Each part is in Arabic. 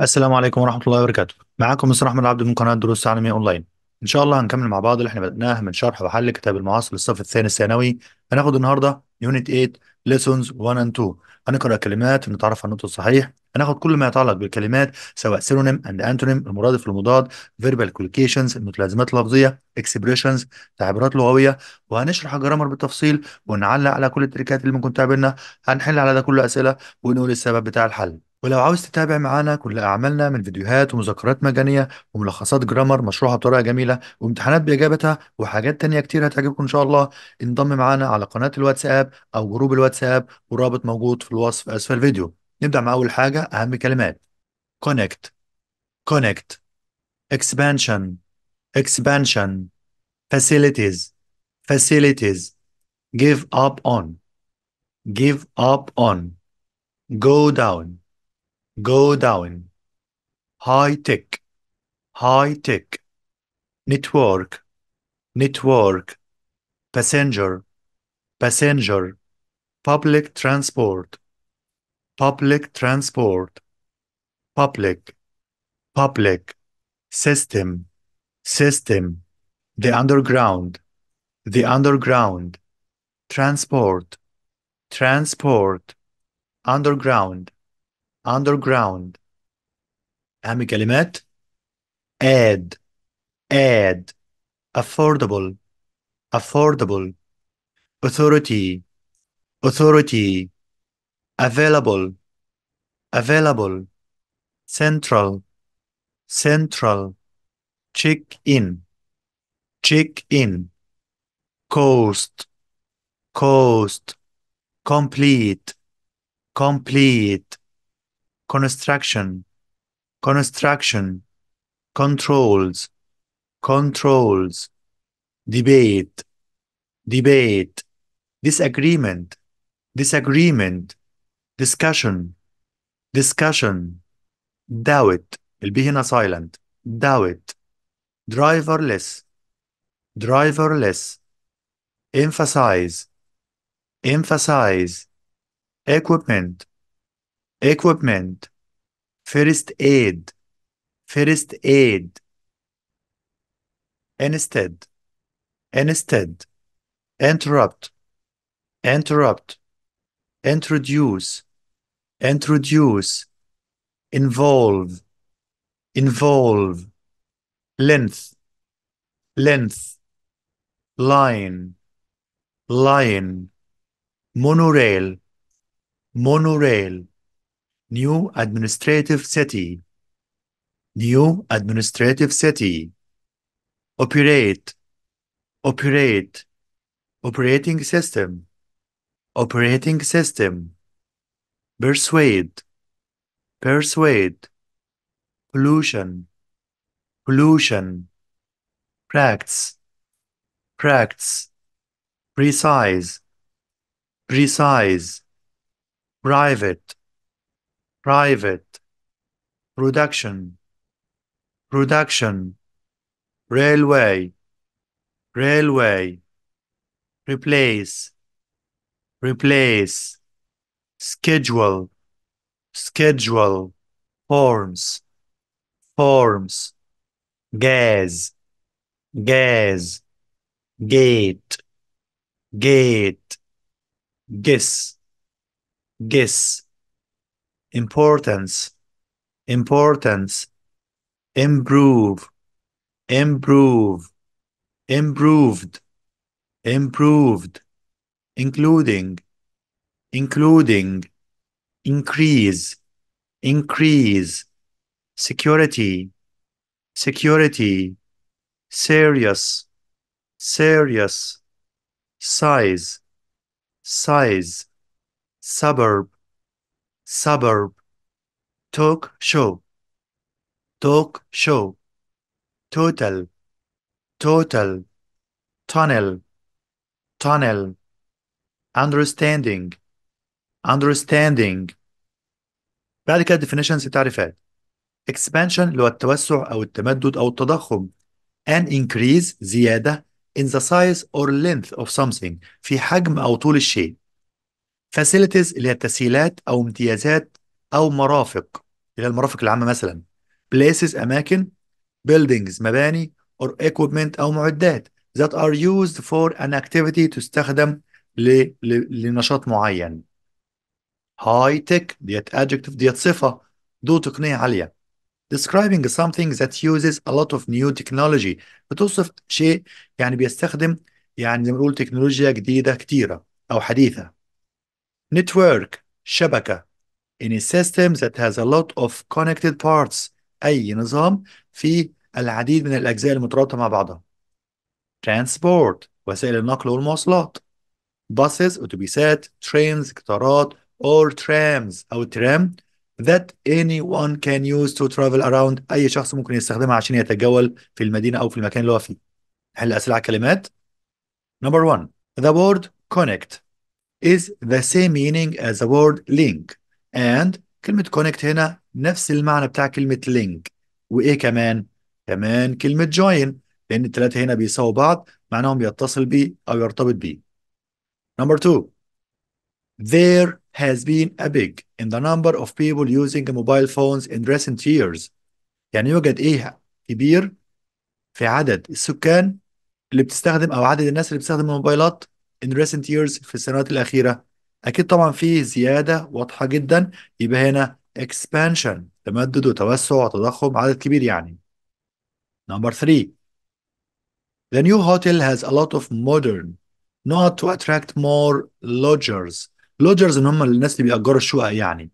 السلام عليكم ورحمة الله وبركاته معاكم مستر أحمد عبد من قناة دروس تعليمية أونلاين إن شاء الله هنكمل مع بعض اللي إحنا بدأناه من شرح وحل كتاب المعاصر للصف الثاني الثانوي هناخد النهاردة يونت 8 ليسونز 1 اند 2 هنقرأ كلمات ونتعرف على النطق الصحيح هناخد كل ما يتعلق بالكلمات سواء سيرونيم اند انتونيم المرادف المضاد فيربال كولوكيشنز المتلازمات اللفظيه اكسبريشنز تعبيرات لغويه وهنشرح الجرامر بالتفصيل ونعلق على كل التريكات اللي ممكن تقابلنا هنحل على ده كله اسئله ونقول السبب بتاع الحل ولو عاوز تتابع معانا كل أعمالنا من فيديوهات ومذكرات مجانية وملخصات جرامر مشروحة بطريقة جميلة وامتحانات بإجابتها وحاجات تانية كتير هتعجبكم إن شاء الله انضم معانا على قناة الواتساب أو جروب الواتساب والرابط موجود في الوصف أسفل الفيديو نبدأ مع أول حاجة أهم كلمات connect connect expansion expansion facilities facilities give up on give up on go down go down, high tech, high tech, network, network, passenger, passenger, public transport, public transport, public, public, system, system, the underground, the underground, transport, transport, underground, underground أهم كلمات add add affordable affordable authority authority available available central central check in check in cost cost complete complete construction, construction, controls, controls, debate, debate, disagreement, disagreement, discussion, discussion, doubt, اللي silent, doubt, driverless, driverless, emphasize, emphasize, equipment, equipment, first aid, first aid. Instead, instead, interrupt, interrupt, introduce, introduce, involve, involve, length, length, line, line, monorail, monorail new administrative city, new administrative city, operate, operate, operating system, operating system, persuade, persuade, pollution, pollution, practice, practice, precise, precise, private, private, production, production, railway, railway, replace, replace, schedule, schedule, forms, forms, gas, gas, gate, gate, guess, guess, importance, importance, improve, improve, improved, improved, including, including, increase, increase, security, security, serious, serious, size, size, suburb, suburb, talk show, talk show, total, total, tunnel, tunnel, understanding, understanding. بعد كده definitions تعريفات expansion اللي هو التوسع أو التمدد أو التضخم an increase زيادة in the size or length of something في حجم أو طول الشيء فاسيلتيز اللي هي تسهيلات او امتيازات او مرافق اللي هي المرافق العامه مثلا بليسز اماكن buildings مباني or equipment او معدات that are used for an activity تستخدم ل... ل... لنشاط معين high tech ديت adjective ديت صفه ذو تقنيه عاليه describing something that uses a lot of new technology بتوصف شيء يعني بيستخدم يعني زي ما نقول تكنولوجيا جديده كتيره او حديثه network شبكة any يعني system that has a lot of connected parts أي نظام فيه العديد من الأجزاء المترابطة مع بعضها transport وسائل النقل والمواصلات buses أتوبيسات trains قطارات or trams أو ترام that anyone can use to travel around أي شخص ممكن يستخدمها عشان يتجول في المدينة أو في المكان اللي هو فيه. هل أسرع كلمات Number one the word connect is the same meaning as the word link and كلمة connect هنا نفس المعنى بتاع كلمة link وإيه كمان؟ كمان كلمة join لأن التلاتة هنا بيساووا بعض معناهم يتصل بيه أو يرتبط بيه. Number two There has been a big in the number of people using mobile phones in recent years يعني يوجد إيه كبير في عدد السكان اللي بتستخدم أو عدد الناس اللي بتستخدم الموبايلات in recent years في السنوات الأخيرة أكيد طبعا في زيادة واضحة جدا يبقى هنا expansion تمدد وتوسع وتضخم عدد كبير يعني number three The new hotel has a lot of modern not to attract more lodgers lodgers ان هم الناس اللي بيأجروا الشقق يعني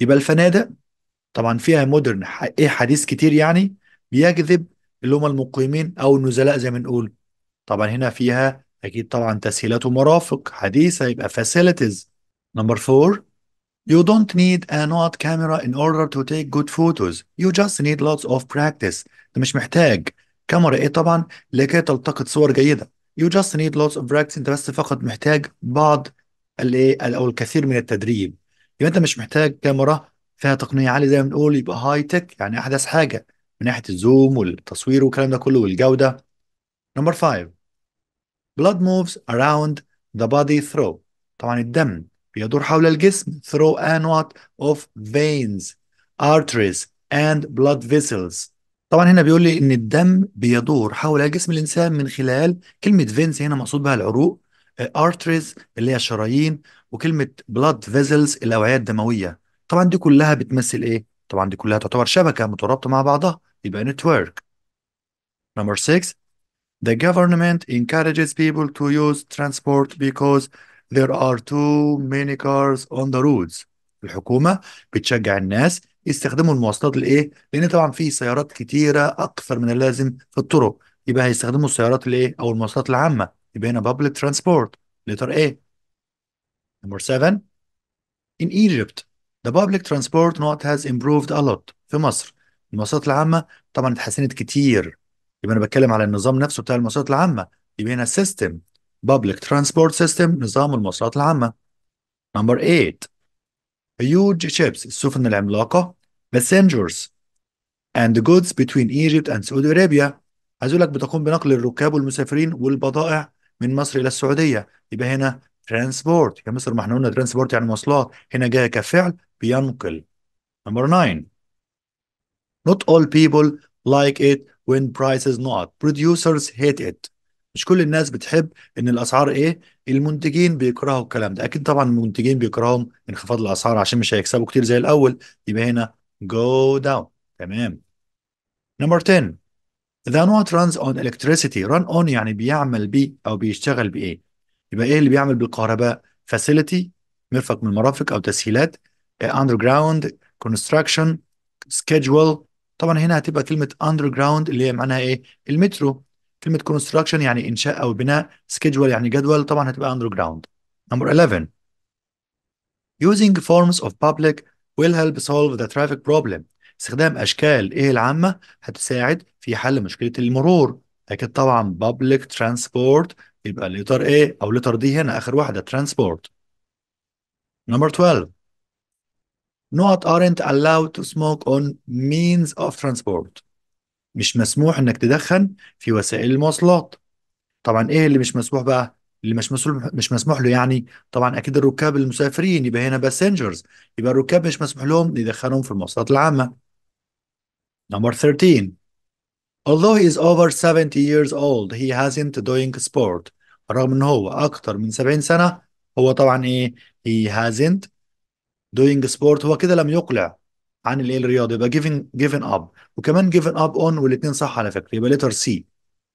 يبقى الفنادق طبعا فيها مودرن ايه حديث كتير يعني بيجذب اللي هم المقيمين او النزلاء زي ما نقول طبعا هنا فيها اكيد طبعا تسهيلات ومرافق حديثه يبقى facilities number 4 You don't need a not camera in order to take good photos. You just need lots of practice. انت مش محتاج كاميرا ايه طبعا لكي تلتقط صور جيده. You just need lots of practice. انت بس فقط محتاج بعض الايه او الكثير من التدريب. يبقى انت مش محتاج كاميرا فيها تقنيه عاليه زي ما بنقول يبقى هاي تك يعني احدث حاجه من ناحيه الزوم والتصوير والكلام ده كله والجوده. نمبر 5 blood moves around the body through طبعا الدم بيدور حول الجسم through and what of veins arteries and blood vessels طبعا هنا بيقول لي ان الدم بيدور حول جسم الانسان من خلال كلمه veins هنا مقصود بها العروق آه، arteries اللي هي الشرايين وكلمه blood vessels الاوعيه الدمويه طبعا دي كلها بتمثل ايه طبعا دي كلها تعتبر شبكه مترابطه مع بعضها يبقى نتورك نمبر 6 The government encourages people to use transport because there are too many cars on the roads. الحكومة بتشجع الناس يستخدموا المواصلات لإيه؟ لأن طبعا في سيارات كتيرة أكثر من اللازم في الطرق، يبقى هيستخدموا السيارات الإيه؟ أو المواصلات العامة، يبقى هنا public transport. letter A. Number 7. In Egypt, the public transport not has improved a lot. في مصر المواصلات العامة طبعا اتحسنت كتير يبقى انا بتكلم على النظام نفسه بتاع المواصلات العامه يبقى هنا سيستم public transport system نظام المواصلات العامه نمبر 8 huge ships السفن العملاقه passengers and goods between Egypt and Saudi Arabia عايز اقول لك بتقوم بنقل الركاب والمسافرين والبضائع من مصر الى السعوديه يبقى هنا ترانسبورت يا مصر ما احنا قلنا ترانسبورت يعني مواصلات هنا جايه كفعل بينقل نمبر 9 not all people like it when prices not producers hate it مش كل الناس بتحب ان الاسعار ايه المنتجين بيكرهوا الكلام ده اكيد طبعا المنتجين بيكرهوا انخفاض الاسعار عشان مش هيكسبوا كتير زي الاول يبقى هنا go down تمام نمبر 10 the not runs on electricity run on يعني بيعمل بيه او بيشتغل بايه يبقى ايه اللي بيعمل بالكهرباء facility مرفق من المرافق او تسهيلات underground construction schedule طبعا هنا هتبقى كلمه اندر جراوند اللي هي معناها ايه المترو كلمه كونستراكشن يعني انشاء او بناء سكيدجول يعني جدول طبعا هتبقى اندر جراوند نمبر 11 using forms of public will help solve the traffic problem استخدام اشكال ايه العامه هتساعد في حل مشكله المرور اكيد طبعا public transport يبقى لتر ايه او لتر دي هنا اخر واحده ترانسبورت نمبر 12 not aren't allowed to smoke on means of transport مش مسموح انك تدخن في وسائل المواصلات طبعا ايه اللي مش مسموح بقى اللي مش مسموح مش مسموح له يعني طبعا اكيد الركاب المسافرين يبقى هنا باسنجرز يبقى الركاب مش مسموح لهم يدخنهم في المواصلات العامه نمبر 13 although he is over 70 years old he hasn't doing sport رغم ان هو اكتر من 70 سنه هو طبعا ايه he hasn't doing sport هو كده لم يقلع عن الايه الرياضه يبقى giving given up وكمان given up on والاثنين صح على فكره يبقى letter C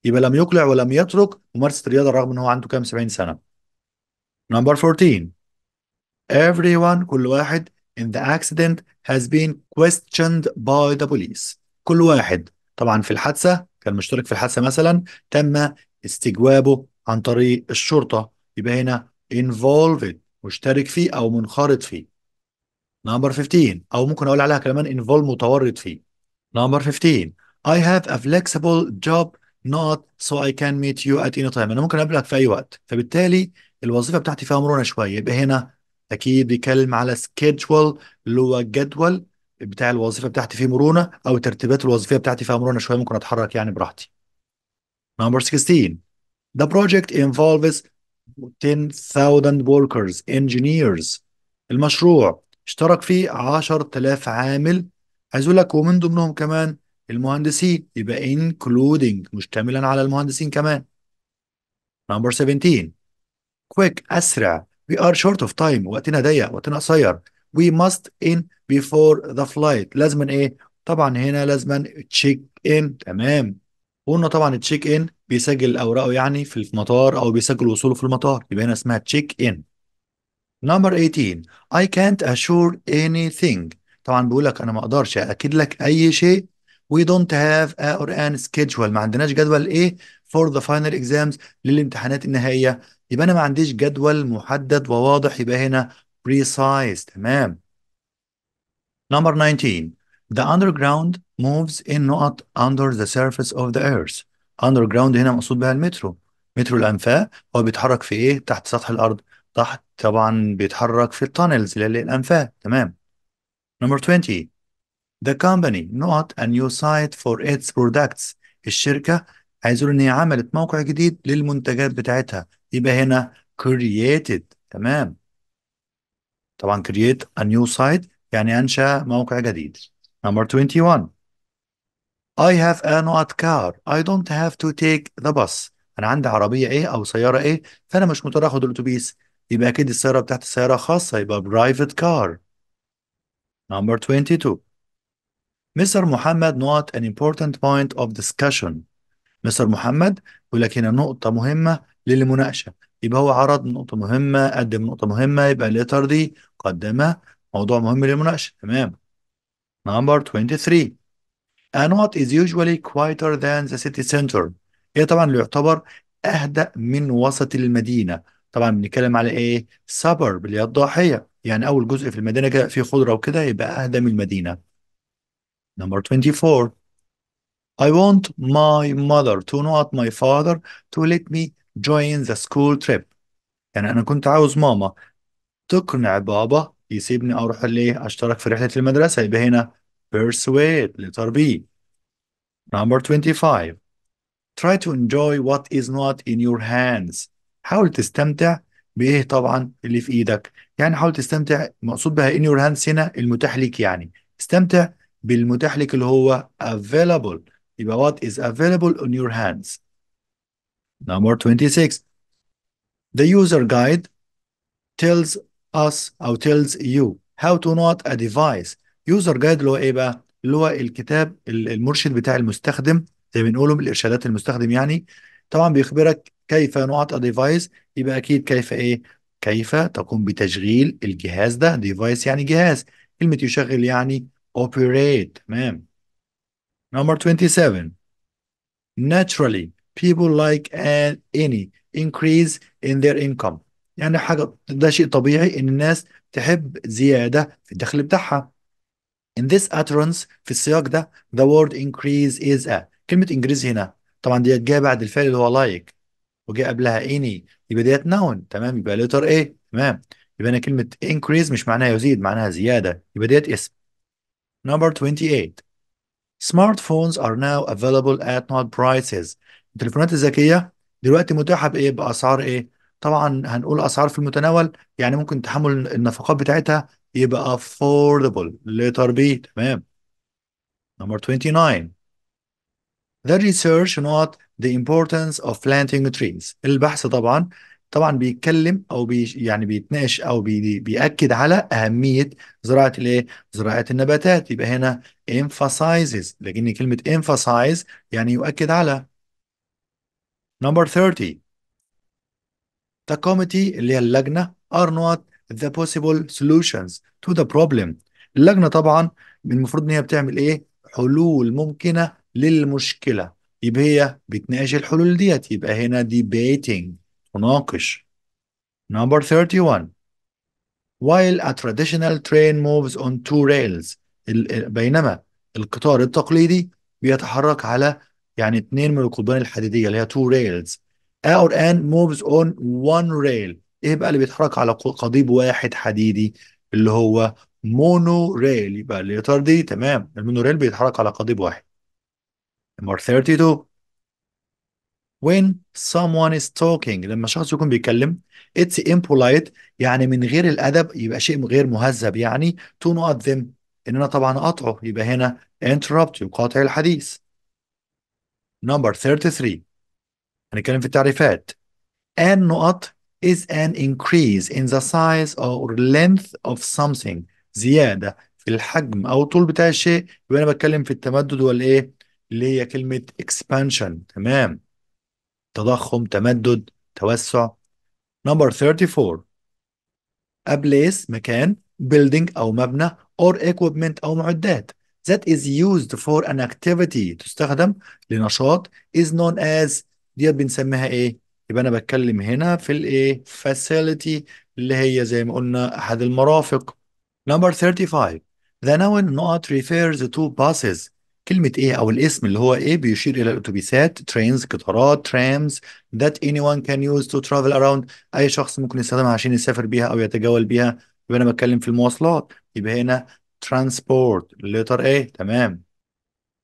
يبقى لم يقلع ولم يترك ممارسه الرياضه رغم ان هو عنده كام 70 سنه نمبر 14 everyone كل واحد in the accident has been questioned by the police كل واحد طبعا في الحادثه كان مشترك في الحادثه مثلا تم استجوابه عن طريق الشرطه يبقى هنا involved مشترك فيه او منخرط فيه نمبر 15 او ممكن اقول عليها كمان انفول متورط فيه نمبر 15 I have a flexible job not so I can meet you at any time انا ممكن اقابلك في اي وقت فبالتالي الوظيفه بتاعتي فيها مرونه شويه يبقى هنا اكيد بيتكلم على schedule اللي هو الجدول بتاع الوظيفه بتاعتي فيه مرونه او الترتيبات الوظيفيه بتاعتي فيها مرونه شويه ممكن اتحرك يعني براحتي نمبر 16 The project involves 10,000 workers engineers المشروع اشترك فيه 10000 عامل عايز اقول لك ومن ضمنهم كمان المهندسين يبقى including مشتملا على المهندسين كمان نمبر 17 كويك اسرع وي ار شورت اوف تايم وقتنا ضيق وقتنا قصير وي ماست ان بيفور ذا فلايت لازما ايه طبعا هنا لازما تشيك ان تمام قلنا طبعا التشيك ان بيسجل اوراقه يعني في المطار او بيسجل وصوله في المطار يبقى هنا اسمها تشيك ان نمبر 18 I can't assure anything طبعا بيقول لك انا ما اقدرش اكد لك اي شيء we don't have a or an schedule ما عندناش جدول ايه for the final exams للامتحانات النهائيه يبقى انا ما عنديش جدول محدد وواضح يبقى هنا precise تمام نمبر 19 the underground moves in not under the surface of the earth underground هنا مقصود بها المترو مترو الانفاق هو بيتحرك في ايه تحت سطح الارض تحت طبعا بيتحرك في التانلز اللي الأنفاق. تمام نمبر 20 The company not a new site for its products الشركة عايزين إن هي عملت موقع جديد للمنتجات بتاعتها يبقى هنا created تمام طبعا create a new site يعني أنشأ موقع جديد نمبر 21 I have an odd car I don't have to take the bus أنا عندي عربية إيه أو سيارة إيه فأنا مش مضطر آخد الأتوبيس يبقى اكيد السياره بتاعتي سياره خاصه يبقى برايفت كار نمبر 22 مستر محمد نوت ان امبورتنت بوينت اوف ديسكشن مستر محمد يقول لك هنا نقطة مهمة للمناقشة يبقى هو عرض نقطة مهمة قدم نقطة مهمة يبقى الليتر دي قدمها موضوع مهم للمناقشة تمام نمبر 23 انوت از يوجوالي usually ذان ذا سيتي سنتر هي طبعا اللي يعتبر أهدأ من وسط المدينة طبعا بنتكلم على ايه سابر اللي هي الضاحيه يعني اول جزء في المدينه كده فيه خضره وكده يبقى اهدى من المدينه نمبر 24 I want my mother to not my father to let me join the school trip يعني انا كنت عاوز ماما تقنع بابا يسيبني اروح ليه اشترك في رحله المدرسه يبقى هنا persuade لتربيه نمبر 25 try to enjoy what is not in your hands حاول تستمتع بايه طبعا اللي في ايدك يعني حاول تستمتع مقصود بها ان يور هاندز هنا المتاح ليك يعني استمتع بالمتاح لك اللي هو available يبقى what is available on your hands number 26 the user guide tells us او tells you how to not a device user guide اللي هو ايه بقى اللي هو الكتاب المرشد بتاع المستخدم زي ما بنقوله الارشادات المستخدم يعني طبعا بيخبرك كيف نعطى ديفايس يبقى اكيد كيف ايه كيف تقوم بتشغيل الجهاز ده ديفايس يعني جهاز كلمه يشغل يعني اوبريت تمام نمبر 27 naturally people like and any increase in their income يعني حاجه ده شيء طبيعي ان الناس تحب زياده في الدخل بتاعها in this utterance في السياق ده the word increase is a كلمه increase هنا طبعا دي جايه بعد الفعل اللي هو like وجاء قبلها اني يبقى ديت نون تمام يبقى لتر ايه تمام يبقى انا كلمه increase مش معناها يزيد معناها زياده يبقى ديت اسم number 28 smartphones are now available at not prices التليفونات الذكيه دلوقتي متاحه بايه باسعار ايه طبعا هنقول اسعار في المتناول يعني ممكن تحمل النفقات بتاعتها يبقى affordable لتر بي تمام number 29 the research not The importance of planting trees البحث طبعا طبعا بيتكلم او بي يعني بيتناقش او بي بيأكد على اهميه زراعه الايه؟ زراعه النباتات يبقى هنا emphasizes لكن كلمه emphasize يعني يؤكد على. Number 30 The committee اللي هي اللجنه are not the possible solutions to the problem. اللجنه طبعا المفروض ان هي بتعمل ايه؟ حلول ممكنه للمشكله. يبقى هي بتناقش الحلول ديت يبقى هنا debating تناقش number 31 while a traditional train moves on two rails بينما القطار التقليدي بيتحرك على يعني اثنين من القضبان الحديديه اللي هي two rails our an moves on one rail ايه بقى اللي بيتحرك على قضيب واحد حديدي اللي هو مونو ريل يبقى الاطار دي تمام المونوريل بيتحرك على قضيب واحد number 32 when someone is talking لما شخص يكون بيتكلم it's impolite يعني من غير الأدب يبقى شيء غير مهذب يعني to not them إن أنا طبعا أقطعه يبقى هنا interrupt يقاطع الحديث number 33 هنتكلم في التعريفات ان نقط is an increase in the size or length of something زيادة في الحجم أو طول بتاع الشيء يبقى أنا بتكلم في التمدد والإيه اللي هي كلمة expansion تمام تضخم تمدد توسع number 34 a place مكان building أو مبنى or equipment أو معدات that is used for an activity تستخدم لنشاط is known as ديت بنسميها ايه؟ يبقى انا بتكلم هنا في الايه؟ facility اللي هي زي ما قلنا احد المرافق. Number 35 The noun not refers to buses كلمة ايه او الاسم اللي هو ايه بيشير الى الاتوبيسات ترينز قطارات ترامز that anyone can use to travel around اي شخص ممكن يستخدمها عشان يسافر بيها او يتجول بيها يبقى انا بتكلم في المواصلات يبقى هنا transport letter A تمام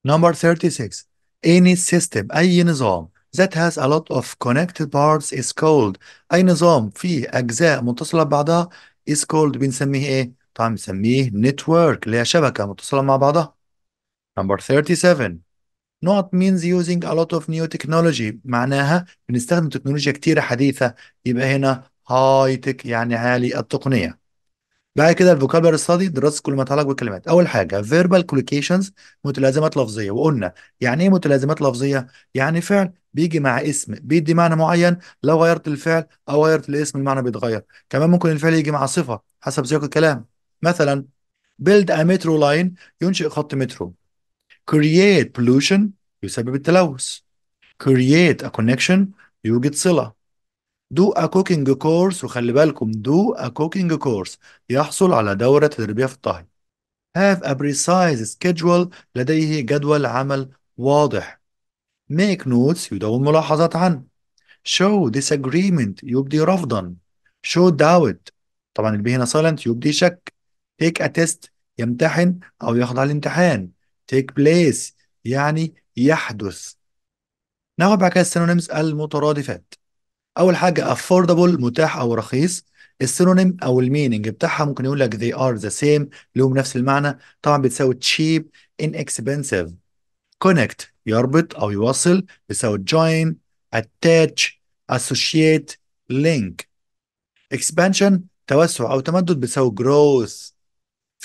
number 36 any system اي نظام that has a lot of connected parts is called أي نظام فيه أجزاء متصلة ببعضها is called بنسميه إيه؟ طبعا بنسميه network اللي هي شبكة متصلة مع بعضها Number 37 not means using a lot of new technology معناها بنستخدم تكنولوجيا كتيرة حديثة يبقى هنا هاي تك يعني عالي التقنية بعد كده الفوكابلري ستادي دراسة كل ما يتعلق بالكلمات أول حاجة verbal collocations متلازمات لفظية وقلنا يعني إيه متلازمات لفظية؟ يعني فعل بيجي مع اسم بيدي معنى معين لو غيرت الفعل أو غيرت الاسم المعنى بيتغير كمان ممكن الفعل يجي مع صفة حسب سياق الكلام مثلا build a metro line ينشئ خط مترو create pollution يسبب التلوث create a connection يوجد صلة do a cooking course وخلي بالكم do a cooking course يحصل على دورة تدريبية في الطهي have a precise schedule لديه جدول عمل واضح make notes يدون ملاحظات عنه show disagreement يبدي رفضا show doubt طبعا البي هنا silent يبدي شك take a test يمتحن أو يخضع الامتحان take place يعني يحدث ناخد بعد كده السينونيمز المترادفات اول حاجه affordable متاح او رخيص السينونيم او الميننج بتاعها ممكن يقول لك they are the same لهم نفس المعنى طبعا بتساوي cheap inexpensive connect يربط او يوصل بتساوي join attach associate link expansion توسع او تمدد بتساوي growth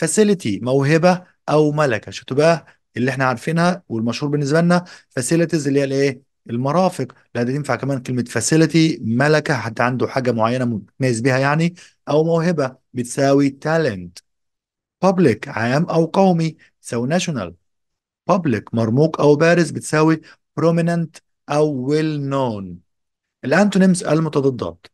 facility موهبه او ملكه شفتوا بقى اللي احنا عارفينها والمشهور بالنسبه لنا فاسيلتيز اللي هي الايه المرافق لا ده تنفع كمان كلمه فاسيلتي ملكه حتى عنده حاجه معينه متميز بيها يعني او موهبه بتساوي تالنت بابليك عام او قومي سو ناشونال بابليك مرموق او بارز بتساوي prominent او well known الانتونيمز المتضادات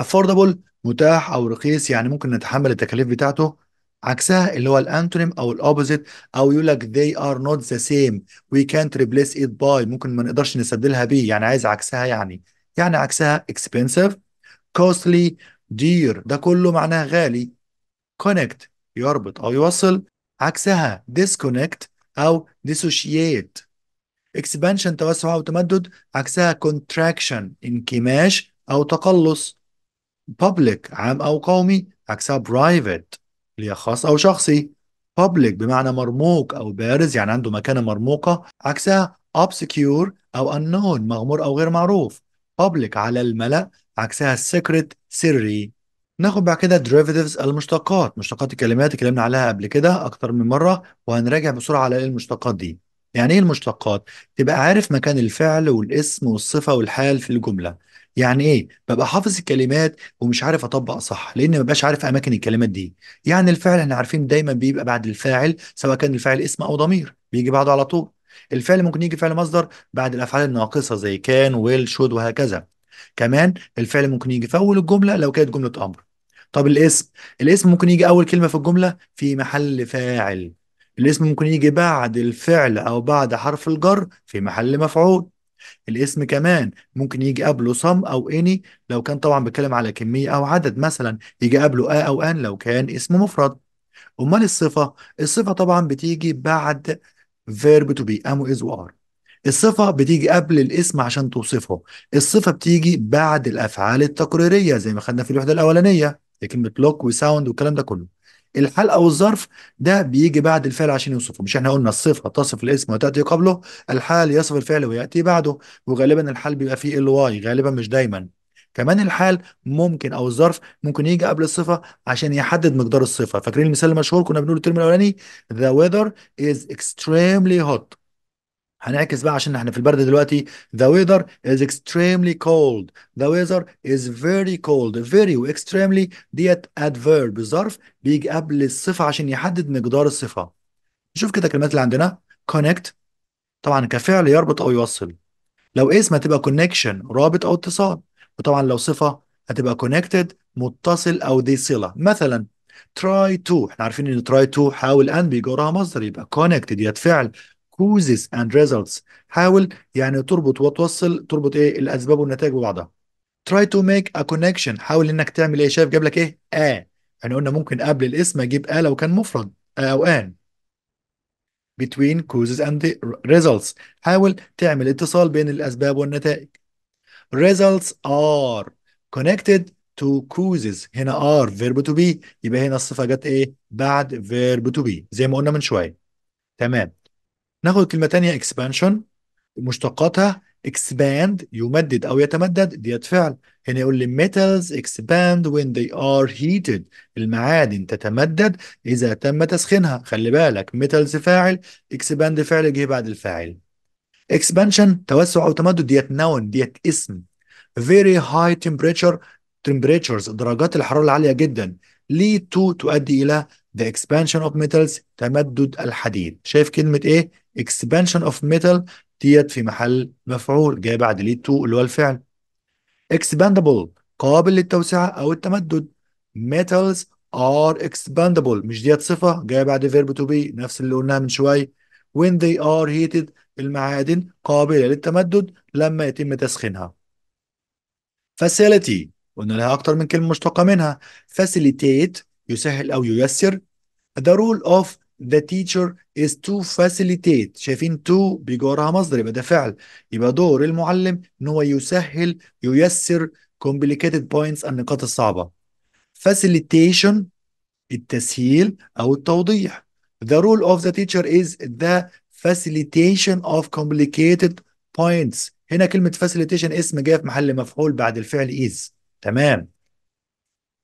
affordable متاح او رخيص يعني ممكن نتحمل التكاليف بتاعته عكسها اللي هو الانتونيم او الاوبوزيت او يقول لك they are not the same we can't replace it by ممكن ما نقدرش نستبدلها بيه يعني عايز عكسها يعني يعني عكسها expensive costly dear ده كله معناه غالي connect يربط او يوصل عكسها disconnect او dissociate expansion توسع او تمدد عكسها contraction انكماش او تقلص public عام او قومي عكسها private اللي هي خاص أو شخصي public بمعنى مرموق أو بارز يعني عنده مكانة مرموقة عكسها obscure أو unknown مغمور أو غير معروف public على الملأ عكسها secret سري ناخد بعد كده derivatives المشتقات مشتقات الكلمات اتكلمنا عليها قبل كده أكتر من مرة وهنراجع بسرعة على إيه المشتقات دي يعني ايه المشتقات؟ تبقى عارف مكان الفعل والاسم والصفة والحال في الجملة يعني ايه ببقى حافظ الكلمات ومش عارف اطبق صح لان ما ببقاش عارف اماكن الكلمات دي يعني الفعل احنا عارفين دايما بيبقى بعد الفاعل سواء كان الفاعل اسم او ضمير بيجي بعده على طول الفعل ممكن يجي فعل مصدر بعد الافعال الناقصه زي كان ويل شود وهكذا كمان الفعل ممكن يجي في اول الجمله لو كانت جمله امر طب الاسم الاسم ممكن يجي اول كلمه في الجمله في محل فاعل الاسم ممكن يجي بعد الفعل او بعد حرف الجر في محل مفعول الاسم كمان ممكن يجي قبله صم أو اني لو كان طبعا بيتكلم على كمية أو عدد مثلا يجي قبله ا أو ان لو كان اسم مفرد أمال الصفة الصفة طبعا بتيجي بعد فيرب تو بي ام از وار الصفة بتيجي قبل الاسم عشان توصفه الصفة بتيجي بعد الأفعال التقريرية زي ما خدنا في الوحدة الأولانية كلمة لوك وساوند والكلام ده كله الحال او الظرف ده بيجي بعد الفعل عشان يوصفه مش احنا قلنا الصفه تصف الاسم وتاتي قبله الحال يصف الفعل وياتي بعده وغالبا الحال بيبقى فيه الواي غالبا مش دايما كمان الحال ممكن او الظرف ممكن يجي قبل الصفه عشان يحدد مقدار الصفه فاكرين المثال المشهور كنا بنقول الترم الاولاني the weather is extremely hot هنعكس بقى عشان احنا في البرد دلوقتي the weather is extremely cold the weather is very cold very و extremely ديت adverb ظرف بيجي قبل الصفة عشان يحدد مقدار الصفة نشوف كده الكلمات اللي عندنا connect طبعا كفعل يربط او يوصل لو اسم هتبقى connection رابط او اتصال وطبعا لو صفة هتبقى connected متصل او ذي صلة مثلا try to احنا عارفين ان try to حاول ان بيجي وراها مصدر يبقى connected ديت فعل causes and results حاول يعني تربط وتوصل تربط ايه الاسباب والنتائج ببعضها try to make a connection حاول انك تعمل ايه شايف جاب لك ايه ا آه. يعني قلنا ممكن قبل الاسم اجيب ا آه لو كان مفرد آه او ان between causes and the results حاول تعمل اتصال بين الاسباب والنتائج results are connected to causes هنا are verb to be يبقى هنا الصفه جت ايه بعد verb to be زي ما قلنا من شويه تمام ناخد كلمة تانية expansion مشتقاتها expand يمدد أو يتمدد ديت فعل هنا يقول لي metals expand when they are heated المعادن تتمدد إذا تم تسخينها خلي بالك metals فاعل expand فعل جه بعد الفاعل expansion توسع أو تمدد ديت noun ديت اسم very high temperature temperatures درجات الحرارة العالية جدا lead to تؤدي إلى The expansion of metals تمدد الحديد شايف كلمة ايه expansion of metal ديت في محل مفعول جاي بعد ليد to اللي هو الفعل expandable قابل للتوسعة او التمدد metals are expandable مش ديت صفة جاية بعد verb to be نفس اللي قلناها من شوية when they are heated المعادن قابلة للتمدد لما يتم تسخينها facility قلنا لها أكتر من كلمة مشتقة منها facilitate يسهل أو ييسر the role of the teacher is to facilitate شايفين to بيجارها مصدر يبقى ده فعل يبقى دور المعلم ان هو يسهل ييسر complicated points النقاط الصعبه facilitation التسهيل او التوضيح the role of the teacher is the facilitation of complicated points هنا كلمه facilitation اسم جاء في محل مفعول بعد الفعل is تمام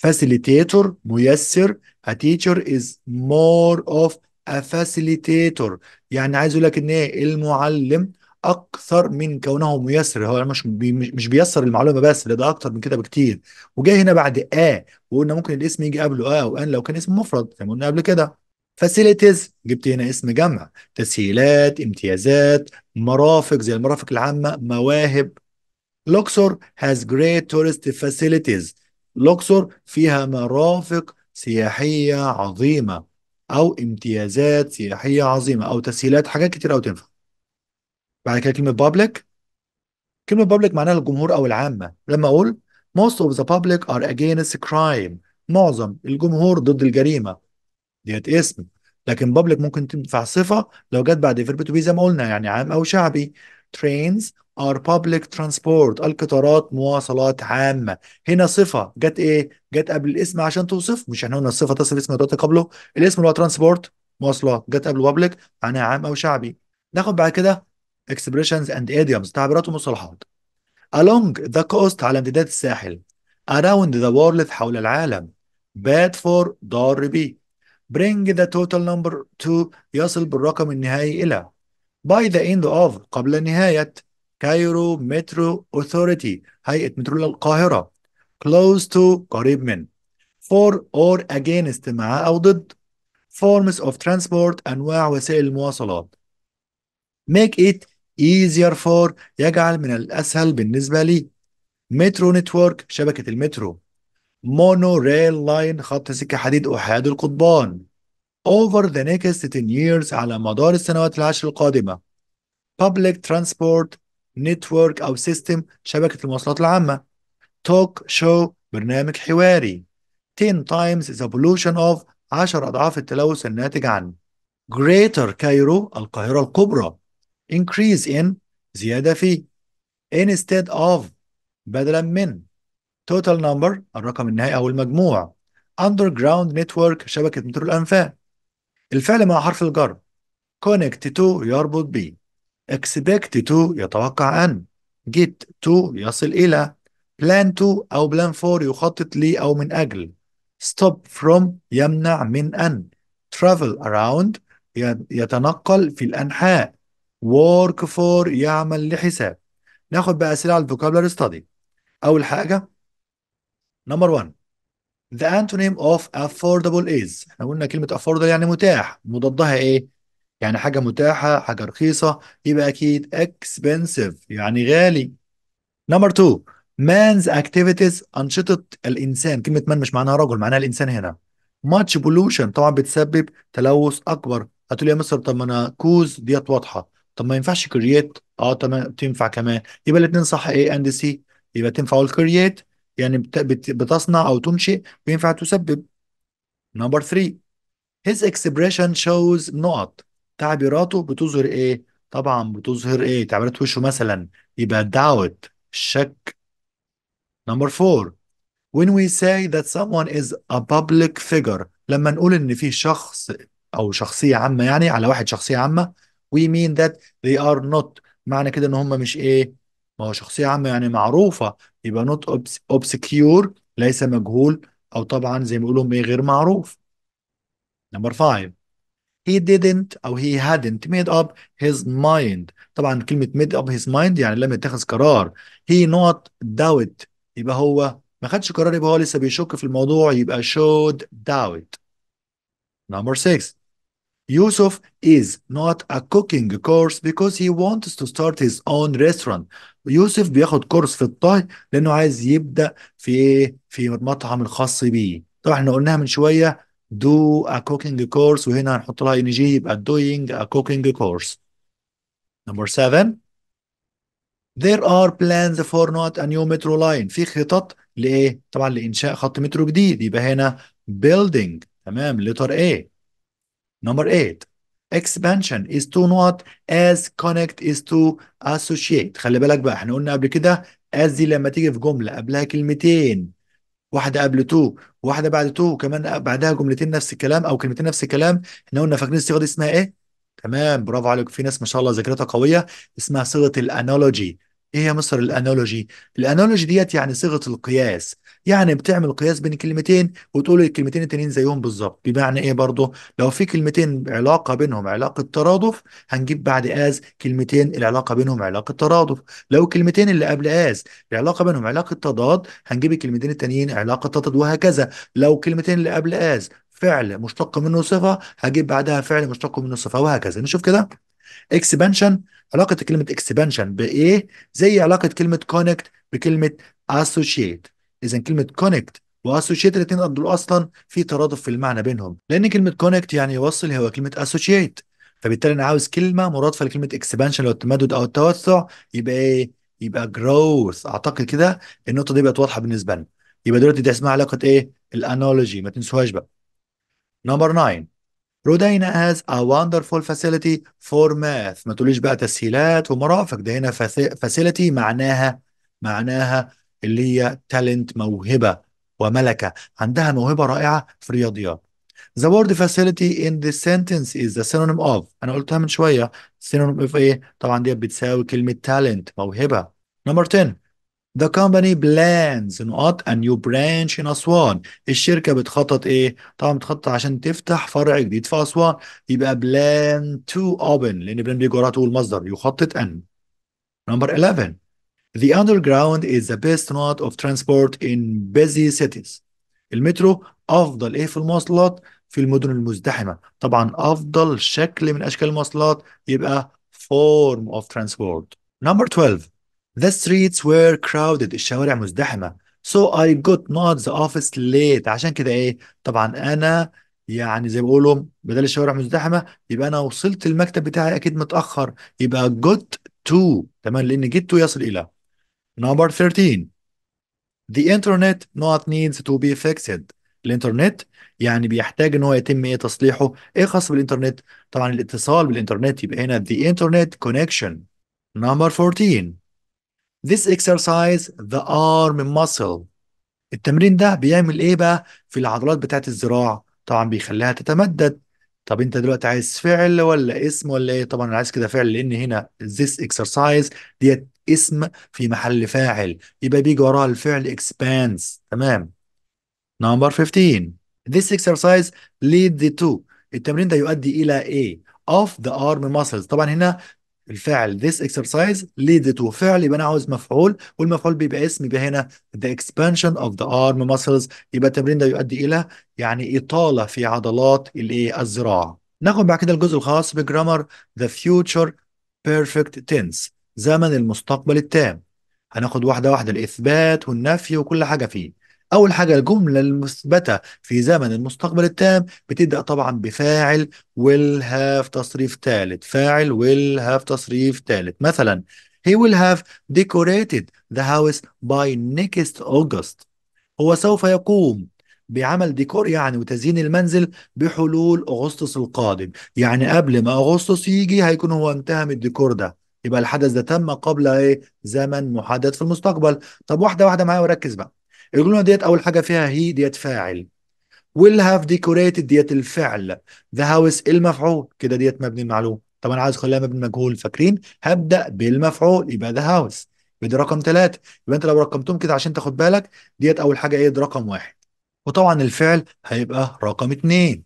facilitator ميسر A teacher is more of a facilitator يعني عايز اقول لك ان ايه المعلم اكثر من كونه ميسر هو مش بي مش بيسر المعلومه بس لا ده اكتر من كده بكتير وجاي هنا بعد ا وقلنا ممكن الاسم يجي قبله ا او ان لو كان اسم مفرد زي ما قلنا قبل كده فاسيلتيز جبت هنا اسم جمع تسهيلات امتيازات مرافق زي المرافق العامه مواهب لوكسور has great tourist facilities لوكسور فيها مرافق سياحية عظيمة أو امتيازات سياحية عظيمة أو تسهيلات حاجات كتير أوي تنفع بعد كده كلمة public كلمة public معناها الجمهور أو العامة لما أقول most of the public are against crime معظم الجمهور ضد الجريمة ديت اسم لكن public ممكن تنفع صفة لو جت بعد verb to be زي ما قلنا يعني عام أو شعبي trains are public transport القطارات مواصلات عامة هنا صفة جت إيه؟ جت قبل الاسم عشان توصف مش احنا قلنا الصفة تصل اسم دلوقتي قبله الاسم اللي هو ترانسبورت مواصلات جت قبل public معناها عام أو شعبي ناخد بعد كده expressions and idioms تعبيرات ومصطلحات along the coast على امتداد الساحل around the world حول العالم bad for ضار بي bring the total number to يصل بالرقم النهائي إلى by the end of قبل نهاية كايرو مترو أوثوريتي هيئة مترو القاهرة close to قريب من for or against مع أو ضد forms of transport أنواع وسائل المواصلات make it easier for يجعل من الأسهل بالنسبة لي مترو نتورك شبكة المترو مونو ريل لاين خط سكة حديد أحاد القضبان over the next 10 years على مدار السنوات العشر القادمة public transport نتورك أو سيستم شبكة المواصلات العامة توك شو برنامج حواري 10 times the pollution of 10 أضعاف التلوث الناتج عن greater كايرو القاهرة الكبرى increase in زيادة في instead of بدلا من total number الرقم النهائي أو المجموع underground network شبكة مترو الأنفاق الفعل مع حرف الجر connect to يربط بيه expect to يتوقع أن get to يصل إلى plan to أو plan for يخطط لي أو من أجل stop from يمنع من أن travel around يتنقل في الأنحاء work for يعمل لحساب ناخد بقى أسئلة على الـ vocabulary study أول حاجة number one The antonym of affordable is احنا قلنا كلمة affordable يعني متاح مضادها ايه؟ يعني حاجة متاحة حاجة رخيصة يبقى أكيد expensive يعني غالي نمبر 2 man's activities أنشطة الإنسان كلمة man مش معناها رجل معناها الإنسان هنا much pollution طبعا بتسبب تلوث أكبر هتقول يا مستر طب ما أنا كوز ديت واضحة طب ما ينفعش كرييت اه تمام تنفع كمان يبقى الاثنين صح ايه اند سي يبقى تنفع والكرييت يعني بت... بت... بتصنع او تنشئ وينفع تسبب نمبر 3 his expression shows نقط تعبيراته بتظهر ايه طبعا بتظهر ايه تعبيرات وشه مثلا يبقى doubt الشك number four when we say that someone is a public figure لما نقول ان في شخص او شخصيه عامه يعني على واحد شخصيه عامه we mean that they are not معنى كده ان هم مش ايه ما هو شخصيه عامه يعني معروفه يبقى not obscure ليس مجهول او طبعا زي ما بيقولوا ايه غير معروف number five he didn't أو he hadn't made up his mind طبعا كلمة made up his mind يعني لم يتخذ قرار he not doubt يبقى هو ما خدش قرار يبقى هو لسه بيشك في الموضوع يبقى showed doubt number 6 يوسف is not a cooking course because he wants to start his own restaurant. يوسف بياخد كورس في الطهي لانه عايز يبدا في ايه؟ في المطعم الخاص بيه. طبعا احنا قلناها من شويه do a cooking course وهنا نحط لها ان جي يبقى doing a cooking course number 7 there are plans for not a new metro line في خطط لايه طبعا لانشاء خط مترو جديد يبقى هنا building تمام letter A number 8 expansion is to not as connect is to associate خلي بالك بقى احنا قلنا قبل كده as دي لما تيجي في جمله قبلها كلمتين واحده قبل تو وواحده بعد تو وكمان بعدها جملتين نفس الكلام او كلمتين نفس الكلام احنا قلنا فاكرين الصيغه دي اسمها ايه؟ تمام برافو عليك في ناس ما شاء الله ذاكرتها قويه اسمها صيغه الانالوجي ايه هي مصر الانالوجي الانالوجي ديت يعني صيغه القياس يعني بتعمل قياس بين كلمتين وتقول الكلمتين التانيين زيهم بالظبط بمعنى ايه برضه لو في كلمتين علاقه بينهم علاقه ترادف هنجيب بعد از كلمتين العلاقه بينهم علاقه ترادف لو كلمتين اللي قبل از العلاقه بينهم علاقه تضاد هنجيب الكلمتين التانيين علاقه تضاد وهكذا لو كلمتين اللي قبل از فعل مشتق منه صفه هجيب بعدها فعل مشتق منه صفه وهكذا نشوف كده اكسبانشن علاقه كلمه اكسبانشن بايه زي علاقه كلمه كونكت بكلمه اسوشيت اذا كلمه كونكت واسوشيت الاثنين دول اصلا في ترادف في المعنى بينهم لان كلمه كونكت يعني يوصل هو كلمه اسوشيت فبالتالي انا عاوز كلمه مرادفه لكلمه اكسبانشن لو التمدد او التوسع يبقى ايه يبقى جروث اعتقد كده النقطه دي بقت واضحه بالنسبه لنا يبقى دلوقتي دي اسمها علاقه ايه الانالوجي ما تنسوهاش بقى نمبر 9 رودينا has a wonderful facility for math ما تقوليش بقى تسهيلات ومرافق ده هنا فاسيلتي معناها معناها اللي هي talent موهبة وملكة عندها موهبة رائعة في الرياضيات The word facility in this sentence is the synonym of أنا قلتها من شوية synonym of إيه؟ طبعا دي بتساوي كلمة talent موهبة Number 10 The company plans نقاط a new branch in أسوان الشركة بتخطط إيه؟ طبعا بتخطط عشان تفتح فرع جديد في أسوان يبقى plan to open لأن plan بيجي وراها تقول مصدر يخطط أن Number 11 The underground is the best mode of transport in busy cities المترو أفضل إيه في المواصلات في المدن المزدحمة طبعا أفضل شكل من أشكال المواصلات يبقى form of transport Number 12 The streets were crowded الشوارع مزدحمة so I got not the office late عشان كده ايه طبعا انا يعني زي ما بقولوا بدل الشوارع مزدحمة يبقى انا وصلت المكتب بتاعي اكيد متأخر يبقى got to تمام لان get to يصل الى number 13 The internet not needs to be fixed. الانترنت يعني بيحتاج ان هو يتم ايه تصليحه ايه خاص بالانترنت طبعا الاتصال بالانترنت يبقى هنا the internet connection number 14 This exercise the arm muscle التمرين ده بيعمل ايه بقى في العضلات بتاعه الذراع طبعا بيخليها تتمدد طب انت دلوقتي عايز فعل ولا اسم ولا ايه طبعا انا عايز كده فعل لان هنا this exercise ديت اسم في محل فاعل يبقى بيجي وراها الفعل expands تمام number 15 this exercise lead the to التمرين ده يؤدي الى ايه of the arm muscles طبعا هنا الفعل this exercise lead to فعل يبقى انا عاوز مفعول والمفعول بيبقى اسم يبقى هنا the expansion of the arm muscles يبقى التمرين ده يؤدي الى يعني اطاله في عضلات الايه الذراع ناخد بعد كده الجزء الخاص بجرامر the future perfect tense زمن المستقبل التام هناخد واحده واحده الاثبات والنفي وكل حاجه فيه اول حاجه الجمله المثبته في زمن المستقبل التام بتبدا طبعا بفاعل will have تصريف ثالث فاعل will have تصريف ثالث مثلا he will have decorated the house by next August هو سوف يقوم بعمل ديكور يعني وتزيين المنزل بحلول اغسطس القادم يعني قبل ما اغسطس يجي هيكون هو انتهى من الديكور ده يبقى الحدث ده تم قبل ايه زمن محدد في المستقبل طب واحده واحده معايا وركز بقى الجمله ديت اول حاجه فيها هي ديت فاعل will have decorated ديت الفعل the house المفعول كده ديت مبني المعلوم طب انا عايز اخليها مبني مجهول فاكرين هبدا بالمفعول يبقى ذا هاوس يبقى دي رقم ثلاثه يبقى انت لو رقمتهم كده عشان تاخد بالك ديت اول حاجه ايه رقم واحد وطبعا الفعل هيبقى رقم اثنين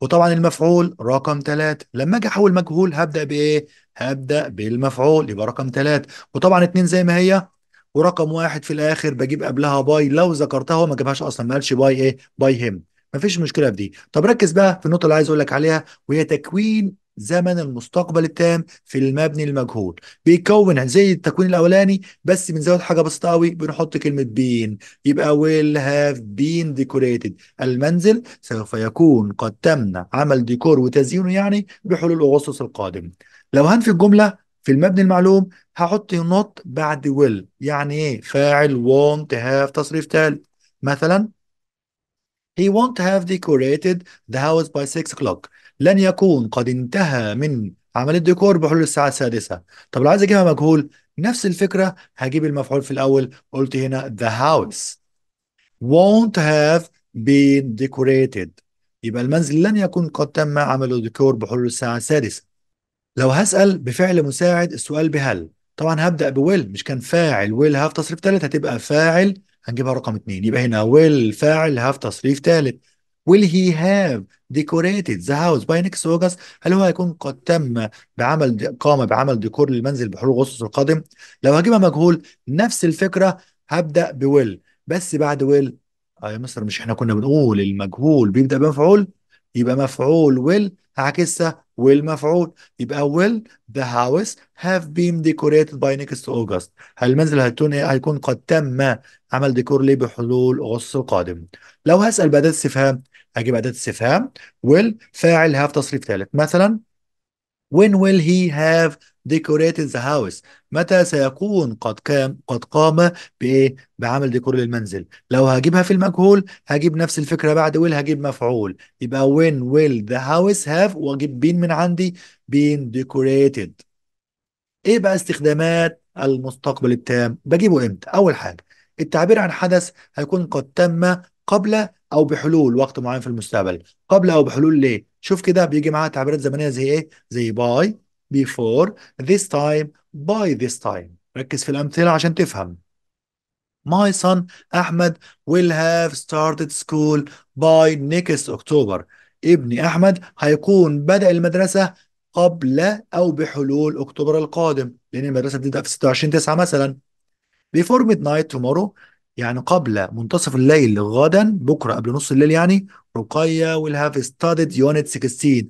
وطبعا المفعول رقم ثلاثة لما اجي احول مجهول هبدا بايه هبدا بالمفعول يبقى رقم ثلاثة وطبعا اتنين زي ما هي ورقم واحد في الاخر بجيب قبلها باي لو ذكرتها هو ما جابهاش اصلا ما قالش باي ايه باي هيم مفيش مشكله في دي طب ركز بقى في النقطه اللي عايز اقول لك عليها وهي تكوين زمن المستقبل التام في المبني المجهول بيتكون زي التكوين الاولاني بس بنزود حاجه بسيطه قوي بنحط كلمه بين يبقى ويل هاف بين ديكوريتد المنزل سوف يكون قد تم عمل ديكور وتزيينه يعني بحلول اغسطس القادم لو هنفي الجمله في المبني المعلوم هحط نوت بعد ويل يعني ايه فاعل وونت هاف تصريف ثالث مثلا he won't have decorated the house by 6 o'clock لن يكون قد انتهى من عمل الديكور بحلول الساعة السادسة طب لو عايز اجيبها مجهول نفس الفكرة هجيب المفعول في الأول قلت هنا the house won't have been decorated يبقى المنزل لن يكون قد تم عمله ديكور بحلول الساعة السادسة لو هسأل بفعل مساعد السؤال بهل طبعا هبدأ بويل مش كان فاعل ويل هاف تصريف ثالث هتبقى فاعل هنجيبها رقم اثنين يبقى هنا ويل فاعل هاف تصريف ثالث will he have decorated the house by next August هل هو هيكون قد تم بعمل قام بعمل ديكور للمنزل بحلول اغسطس القادم لو هجيبها مجهول نفس الفكرة هبدأ بويل بس بعد ويل اه يا مصر مش احنا كنا بنقول المجهول بيبدأ بمفعول يبقى مفعول ويل هعكسها والمفعول يبقى will the house have been decorated by next August المنزل هيكون هيكون قد تم عمل ديكور ليه بحلول أغسطس القادم لو هسأل بأداة استفهام أجيب أداة استفهام will فاعل have تصريف ثالث مثلا when will he have ديكوريت ذا هاوس متى سيكون قد قام قد قام بايه بعمل ديكور للمنزل لو هجيبها في المجهول هجيب نفس الفكره بعد ويل هجيب مفعول يبقى when will the house have واجيب بين من عندي بين decorated ايه بقى استخدامات المستقبل التام بجيبه امتى اول حاجه التعبير عن حدث هيكون قد تم قبل او بحلول وقت معين في المستقبل قبل او بحلول ليه شوف كده بيجي معاها تعبيرات زمنيه زي ايه زي باي before this time by this time ركز في الأمثلة عشان تفهم My son أحمد will have started school by next October ابني أحمد هيكون بدأ المدرسة قبل أو بحلول أكتوبر القادم لأن المدرسة بتبدأ في 26 9 مثلا Before midnight tomorrow يعني قبل منتصف الليل غدا بكره قبل نص الليل يعني رقيه will have studied unit 16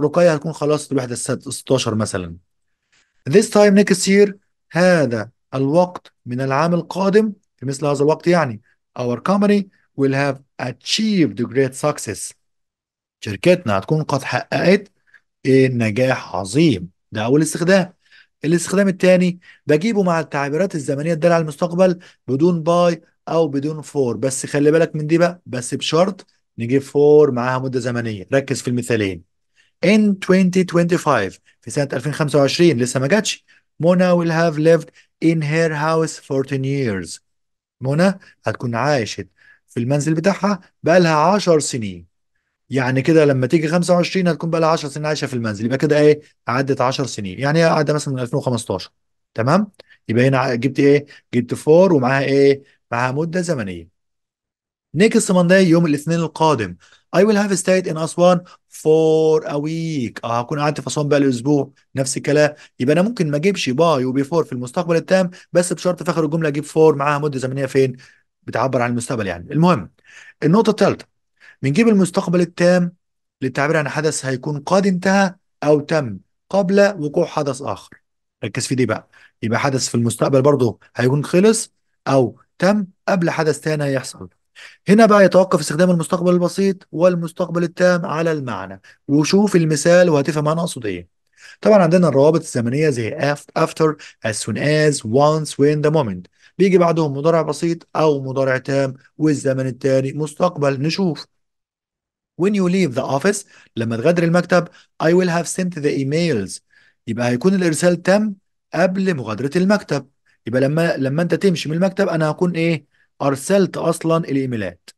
رقيه هتكون خلصت الوحده 16 مثلا this time next year هذا الوقت من العام القادم في مثل هذا الوقت يعني our company will have achieved great success شركتنا هتكون قد حققت إيه؟ نجاح عظيم ده اول استخدام الاستخدام الثاني بجيبه مع التعبيرات الزمنيه الداله على المستقبل بدون باي او بدون فور بس خلي بالك من دي بقى بس بشرط نجيب فور معاها مده زمنيه ركز في المثالين in 2025 في سنه 2025 لسه ما جاتش منى will have lived in her house 14 years منى هتكون عايشه في المنزل بتاعها بقى لها 10 سنين يعني كده لما تيجي 25 هتكون بقى لها 10 سنين عايشه في المنزل يبقى كده ايه عدت 10 سنين يعني هي قاعده مثلا من 2015 تمام يبقى هنا جبت ايه جبت 4 ومعاها ايه معاها مده زمنيه next مانداي يوم الاثنين القادم I will have stayed in Aswan for a week اه هكون قعدت في أسوان بقى اسبوع نفس الكلام يبقى أنا ممكن ما أجيبش باي وبيفور في المستقبل التام بس بشرط في آخر الجملة أجيب فور معاها مدة زمنية فين بتعبر عن المستقبل يعني المهم النقطة الثالثة بنجيب المستقبل التام للتعبير عن حدث هيكون قد انتهى أو تم قبل وقوع حدث آخر ركز في دي بقى يبقى حدث في المستقبل برضه هيكون خلص أو تم قبل حدث تاني هيحصل هنا بقى يتوقف استخدام المستقبل البسيط والمستقبل التام على المعنى وشوف المثال وهتفهم انا اقصد ايه طبعا عندنا الروابط الزمنيه زي after as soon as once when the moment بيجي بعدهم مضارع بسيط او مضارع تام والزمن التاني مستقبل نشوف when you leave the office لما تغادر المكتب I will have sent the emails يبقى هيكون الارسال تم قبل مغادره المكتب يبقى لما لما انت تمشي من المكتب انا هكون ايه ارسلت اصلا الايميلات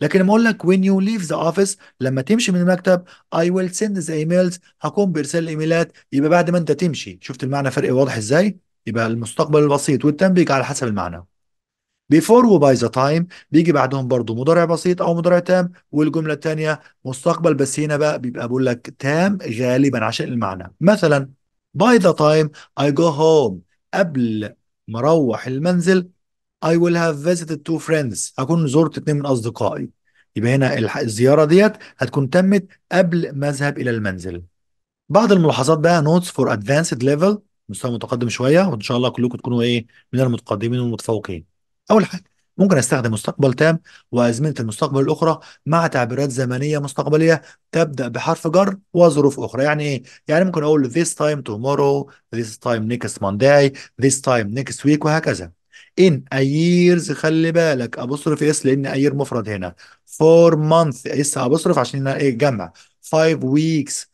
لكن لما اقول لك when you leave the office لما تمشي من المكتب I will send the emails هقوم بارسال الايميلات يبقى بعد ما انت تمشي شفت المعنى فرق واضح ازاي يبقى المستقبل البسيط والتم بيجي على حسب المعنى بيفور وباي ذا تايم بيجي بعدهم برضو مضارع بسيط او مضارع تام والجمله الثانيه مستقبل بس هنا بقى بيبقى بقول لك تام غالبا عشان المعنى مثلا باي ذا تايم اي جو هوم قبل ما اروح المنزل I will have visited two friends اكون زرت اثنين من أصدقائي يبقى هنا الزيارة ديت هتكون تمت قبل ما أذهب إلى المنزل بعض الملاحظات بقى نوتس فور ادفانسد ليفل مستوى متقدم شوية وإن شاء الله كلكم تكونوا إيه من المتقدمين والمتفوقين اول حاجه ممكن استخدم مستقبل تام وازمنه المستقبل الاخرى مع تعبيرات زمنيه مستقبليه تبدا بحرف جر وظروف اخرى يعني ايه يعني ممكن اقول this time tomorrow this time next monday this time next week وهكذا a years خلي بالك ابصرف اس لان اير مفرد هنا four months اس ابصرف عشان ايه جمع 5 weeks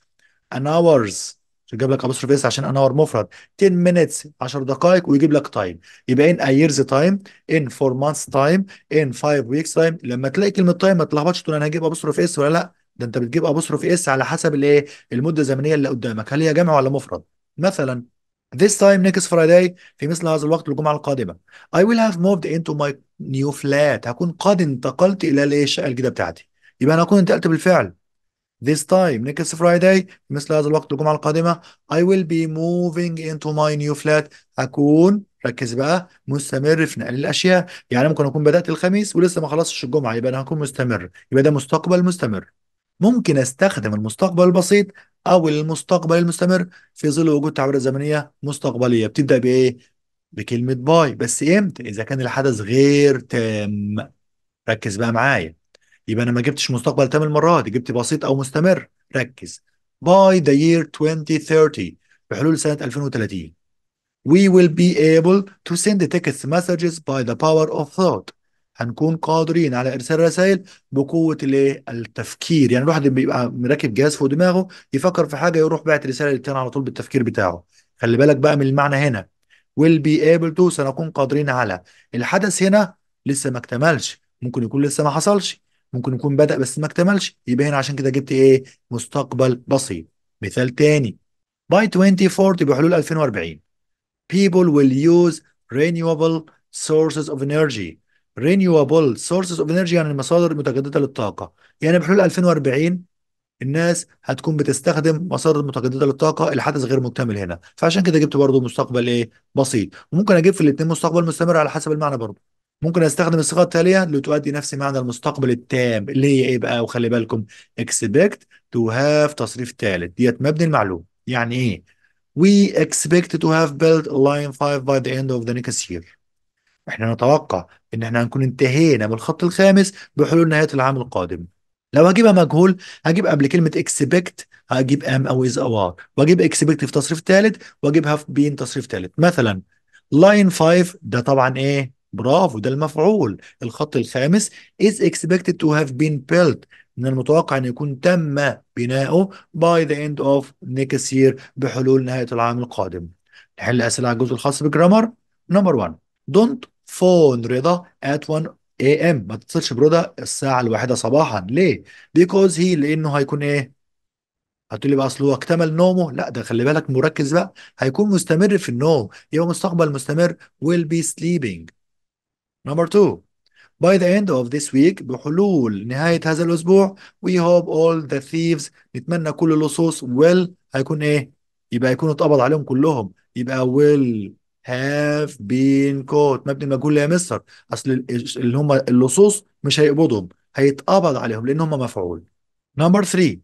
an hours جاب لك ابوستروف اس عشان انور مفرد 10 مينتس 10 دقائق ويجيب لك تايم يبقى ان ايرز تايم ان فور مانس تايم ان 5 ويكس تايم لما تلاقي كلمه تايم ما تلخبطش تقول انا هجيب ابوستروف اس ولا لا ده انت بتجيب ابوستروف اس على حسب الايه المده الزمنيه اللي قدامك هل هي جمع ولا مفرد مثلا This time next Friday في مثل هذا الوقت الجمعة القادمة I will have moved into my new flat هكون قد انتقلت إلى الشقة الجديدة بتاعتي يبقى أنا أكون انتقلت بالفعل this time next Friday مثل هذا الوقت الجمعة القادمة I will be moving into my new flat أكون ركز بقى مستمر في نقل الأشياء يعني ممكن أكون بدأت الخميس ولسه ما خلصتش الجمعة يبقى أنا هكون مستمر يبقى ده مستقبل مستمر ممكن أستخدم المستقبل البسيط أو المستقبل المستمر في ظل وجود تعبيرات زمنية مستقبلية بتبدأ بإيه؟ بكلمة باي بس إمتى؟ إذا كان الحدث غير تام ركز بقى معايا يبقى انا ما جبتش مستقبل تام المره دي جبت بسيط او مستمر ركز by the year 2030 بحلول سنه 2030 we will be able to send text messages by the power of thought هنكون قادرين على ارسال رسائل بقوه الايه التفكير يعني الواحد بيبقى مركب جهاز فوق دماغه يفكر في حاجه يروح باعت رساله للتاني على طول بالتفكير بتاعه خلي بالك بقى من المعنى هنا will be able to سنكون قادرين على الحدث هنا لسه ما اكتملش ممكن يكون لسه ما حصلش ممكن يكون بدأ بس ما اكتملش يبقى هنا عشان كده جبت ايه مستقبل بسيط مثال تاني by 2040 بحلول 2040 people will use renewable sources of energy renewable sources of energy يعني المصادر المتجددة للطاقة يعني بحلول 2040 الناس هتكون بتستخدم مصادر متجددة للطاقة الحدث غير مكتمل هنا فعشان كده جبت برضو مستقبل ايه بسيط وممكن اجيب في الاتنين مستقبل مستمر على حسب المعنى برضو ممكن استخدم الصيغه التاليه لتؤدي نفس معنى المستقبل التام اللي هي ايه بقى وخلي بالكم اكسبكت تو هاف تصريف ثالث ديت مبني المعلوم يعني ايه we expect to have built line 5 by the end of the next year احنا نتوقع ان احنا هنكون انتهينا من الخط الخامس بحلول نهايه العام القادم لو هجيبها مجهول هجيب قبل كلمه expect هجيب ام او از او ار واجيب expect في تصريف ثالث واجيب في بين تصريف ثالث مثلا line 5 ده طبعا ايه برافو ده المفعول الخط الخامس is expected to have been built من المتوقع أن يكون تم بناؤه by the end of next year بحلول نهاية العام القادم نحل أسئلة على الجزء الخاص بالجرامر نمبر 1 don't phone رضا at 1 a.m. ما تتصلش برضا الساعة الواحدة صباحا ليه؟ because he لأنه هيكون إيه؟ هتقول لي بقى اصل هو اكتمل نومه لا ده خلي بالك مركز بقى هيكون مستمر في النوم يبقى مستقبل مستمر will be sleeping Number two, by the end of this week بحلول نهاية هذا الأسبوع we hope all the thieves نتمنى كل اللصوص will هيكون إيه؟ يبقى يكونوا اتقبض عليهم كلهم يبقى will have been caught مبني المجهول لا يا مستر أصل اللي هم اللصوص مش هيقبضهم هيتقبض عليهم لأن هم مفعول. Number 3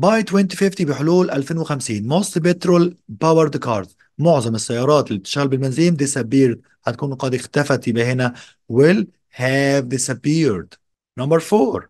by 2050 بحلول 2050 most petrol powered cars معظم السيارات اللي بتشتغل بالبنزين disappeared هتكون قد اختفت يبقى هنا will have disappeared number four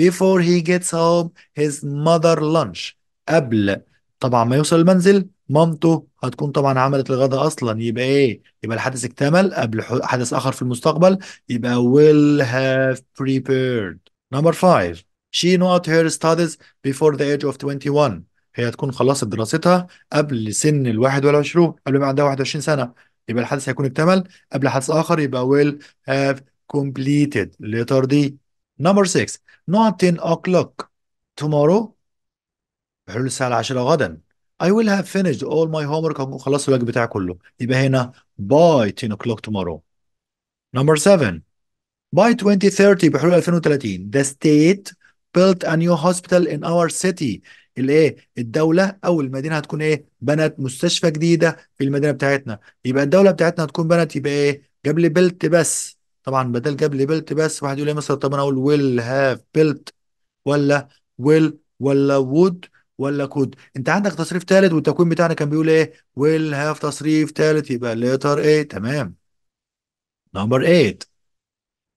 before he gets home his mother lunch قبل طبعا ما يوصل المنزل مامته هتكون طبعا عملت الغداء اصلا يبقى ايه يبقى الحدث اكتمل قبل حدث اخر في المستقبل يبقى will have prepared number five she not her studies before the age of 21 هي تكون خلصت دراستها قبل سن ال 21 قبل ما عندها 21 سنة يبقى الحدث هيكون اكتمل قبل حدث آخر يبقى will have completed letter D number 6 not 10 o'clock tomorrow بحلول الساعة 10 غدا I will have finished all my homework هكون خلصت الواجب بتاعي كله يبقى هنا by 10 o'clock tomorrow number 7 by 2030 بحلول 2030 the state built a new hospital in our city الايه الدوله او المدينه هتكون ايه بنت مستشفى جديده في المدينه بتاعتنا يبقى الدوله بتاعتنا هتكون بنت يبقى ايه جاب لي بيلت بس طبعا بدل جاب لي بيلت بس واحد يقول ايه مثلا طب انا اقول ويل هاف بيلت ولا ويل ولا وود ولا كود انت عندك تصريف ثالث والتكوين بتاعنا كان بيقول ايه ويل هاف تصريف ثالث يبقى ليتر ايه تمام نمبر 8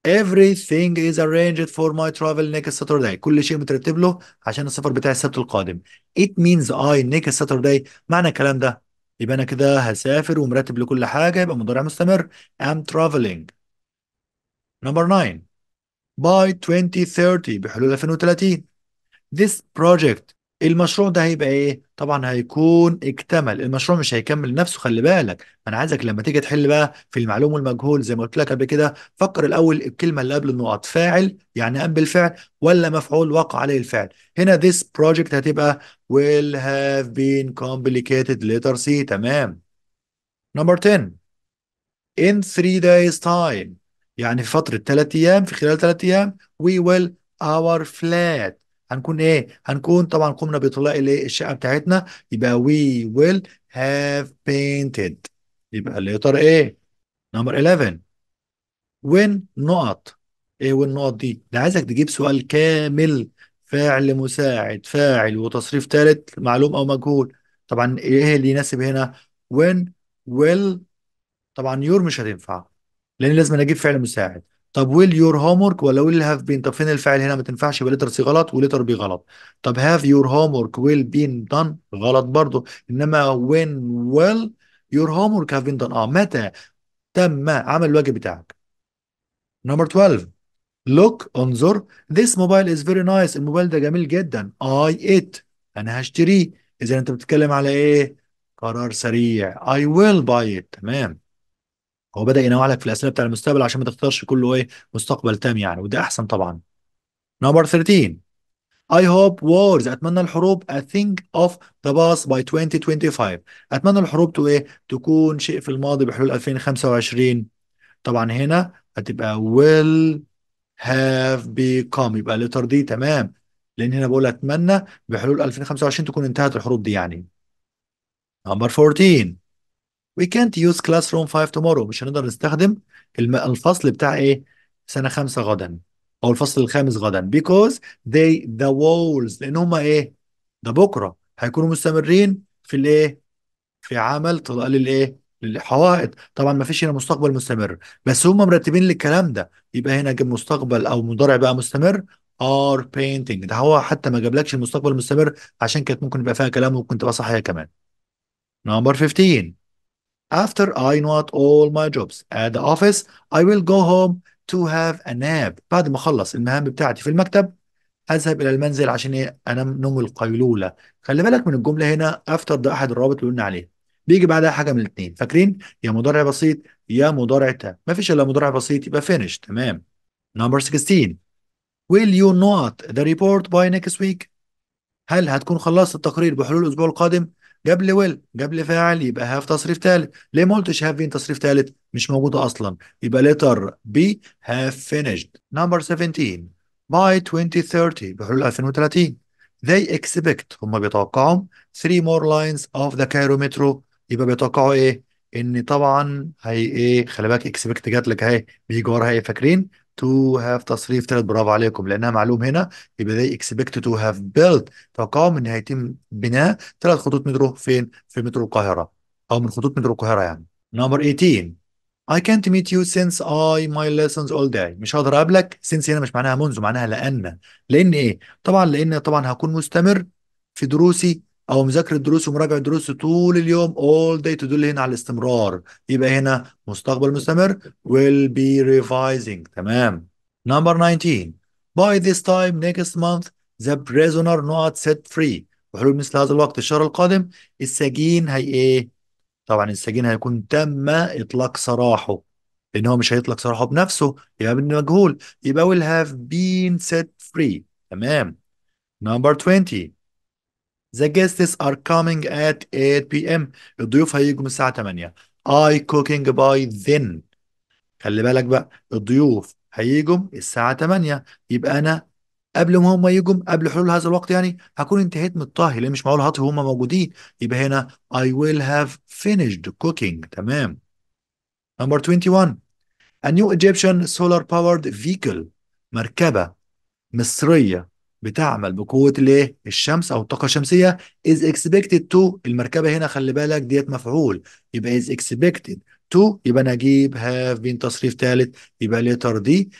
everything is arranged for my travel next Saturday كل شيء مترتب له عشان السفر بتاعي السبت القادم it means I next Saturday معنى الكلام ده يبقى انا كده هسافر ومرتب لكل حاجه يبقى مضارع مستمر I'm traveling number 9 by 2030 بحلول 2030 this project المشروع ده هيبقى ايه طبعا هيكون اكتمل المشروع مش هيكمل نفسه خلي بالك انا عايزك لما تيجي تحل بقى في المعلوم والمجهول زي ما قلت لك قبل كده فكر الاول الكلمه اللي قبل النقط فاعل يعني قام بالفعل ولا مفعول وقع عليه الفعل هنا this project هتبقى will have been complicated letter C تمام number 10 in 3 days time يعني في فترة 3 أيام في خلال 3 أيام we will our flat هنكون ايه هنكون طبعا قمنا بطلاء الايه الشقه بتاعتنا يبقى we will have painted يبقى الاطار ايه نمبر 11 وين نقط ايه وين النقط دي ده عايزك تجيب سؤال كامل فعل مساعد فاعل وتصريف ثالث معلوم او مجهول طبعا ايه اللي يناسب هنا وين ويل طبعا يور مش هتنفع لان لازم اجيب فعل مساعد طب ويل يور هوم ورك ولا ويل هاف بين طب فين الفعل هنا ما تنفعش يبقى لتر سي غلط ولتر بي غلط طب هاف يور هوم ورك ويل بين دان غلط برضه انما وين ويل يور هوم ورك هاف بين دان اه متى تم عمل الواجب بتاعك نمبر 12 لوك انظر ذيس موبايل از فيري نايس الموبايل ده جميل جدا اي ات انا هشتريه اذا انت بتتكلم على ايه قرار سريع اي ويل باي ات تمام هو بدأ ينوع لك في الأسئلة بتاع المستقبل عشان ما تختارش كله إيه مستقبل تام يعني وده أحسن طبعا نمبر 13 I hope wars أتمنى الحروب a ثينك of the باس by 2025 أتمنى الحروب تو إيه تكون شيء في الماضي بحلول 2025 طبعا هنا هتبقى will have become يبقى لتر دي تمام لأن هنا بقول أتمنى بحلول 2025 تكون انتهت الحروب دي يعني نمبر 14 We can't use classroom 5 tomorrow مش هنقدر نستخدم الفصل بتاع ايه سنة خمسة غدا او الفصل الخامس غدا because they the walls لان هم ايه ده بكرة هيكونوا مستمرين في الايه في عمل طلقة للايه للحوائط طبعا ما فيش هنا مستقبل مستمر بس هم مرتبين للكلام ده يبقى هنا جاب مستقبل او مضارع بقى مستمر are painting ده هو حتى ما جابلكش المستقبل المستمر عشان كانت ممكن يبقى فيها كلام وممكن تبقى صحيحه كمان نمبر 15 After I not all my jobs at the office, I will go home to have a nap. بعد ما أخلص المهام بتاعتي في المكتب أذهب إلى المنزل عشان إيه أنام نوم القيلولة. خلي بالك من الجملة هنا after ده أحد الروابط اللي قلنا عليه. بيجي بعدها حاجة من الاتنين فاكرين يا مضارع بسيط يا مضارع تام مفيش إلا مضارع بسيط يبقى finish تمام. Number 16 Will you not the report by next week؟ هل هتكون خلصت التقرير بحلول الأسبوع القادم؟ جاب لي ويل جاب لي فاعل يبقى هاف تصريف ثالث ليه ما قلتش هاف بين تصريف ثالث مش موجوده اصلا يبقى ليتر بي هاف فينيشد نمبر 17 باي 2030 بحلول 2030 they expect هم بيتوقعوا 3 more lines of the Cairo Metro يبقى بيتوقعوا ايه ان طبعا هي ايه خلي بالك اكسبكت جات لك اهي بيجي وراها ايه فاكرين to have تصريف ثلاث برافو عليكم لانها معلوم هنا يبقى they expect to have built تقام ان هيتم بناء ثلاث خطوط مترو فين؟ في مترو القاهره او من خطوط مترو القاهره يعني. نمبر 18 I can't meet you since I my lessons all day مش هقدر اقابلك since هنا مش معناها منذ معناها لان لان ايه؟ طبعا لان طبعا هكون مستمر في دروسي او مذاكره دروس ومراجعه دروس طول اليوم all day تدل هنا على الاستمرار يبقى هنا مستقبل مستمر will be revising تمام number 19 by this time next month the prisoner not set free وحلول مثل هذا الوقت الشهر القادم السجين هي ايه طبعا السجين هيكون تم اطلاق سراحه لان هو مش هيطلق سراحه بنفسه يبقى من مجهول يبقى will have been set free تمام number 20 The guests are coming at 8 p.m. الضيوف هيجوا الساعة 8 I cooking by then خلي بالك بقى الضيوف هيجوا الساعة 8 يبقى أنا قبل ما هم يجوا قبل حلول هذا الوقت يعني هكون انتهيت من الطهي لان مش معقول هطهي وهم موجودين يبقى هنا I will have finished cooking تمام Number 21 A new Egyptian solar powered vehicle مركبة مصرية بتعمل بقوه الايه الشمس او الطاقه الشمسيه is expected to المركبه هنا خلي بالك ديت مفعول يبقى is expected to يبقى انا اجيب have been تصريف ثالث يبقى letter دي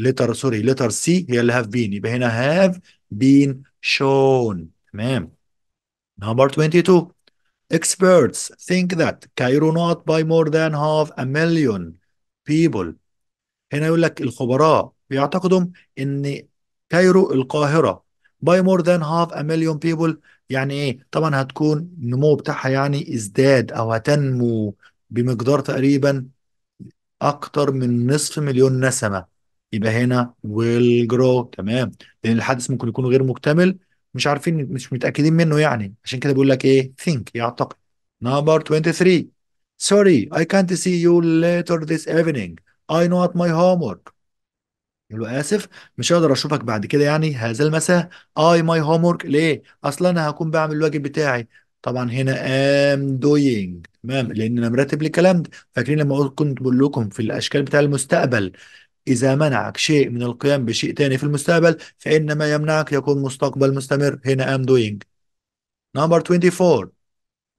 letter سوري letter سي هي اللي have been يبقى هنا have been shown تمام number 22 experts think that Cairo not by more than half a million people هنا يقول لك الخبراء بيعتقدوا ان كايرو القاهرة by more than half a million people يعني ايه طبعا هتكون النمو بتاعها يعني ازداد او هتنمو بمقدار تقريبا اكتر من نصف مليون نسمة يبقى هنا will grow تمام لان الحدث ممكن يكون غير مكتمل مش عارفين مش متأكدين منه يعني عشان كده بيقول لك ايه think يعتقد نمبر 23 سوري I can't see you later this evening I know ماي my homework له اسف مش هقدر اشوفك بعد كده يعني هذا المساء اي ماي هومورك ليه اصلا انا هكون بعمل الواجب بتاعي طبعا هنا ام دوينج تمام لان انا مرتب للكلام الكلام ده فاكرين لما كنت بقول لكم في الاشكال بتاع المستقبل إذا منعك شيء من القيام بشيء تاني في المستقبل فإن ما يمنعك يكون مستقبل مستمر هنا ام دوينج نمبر 24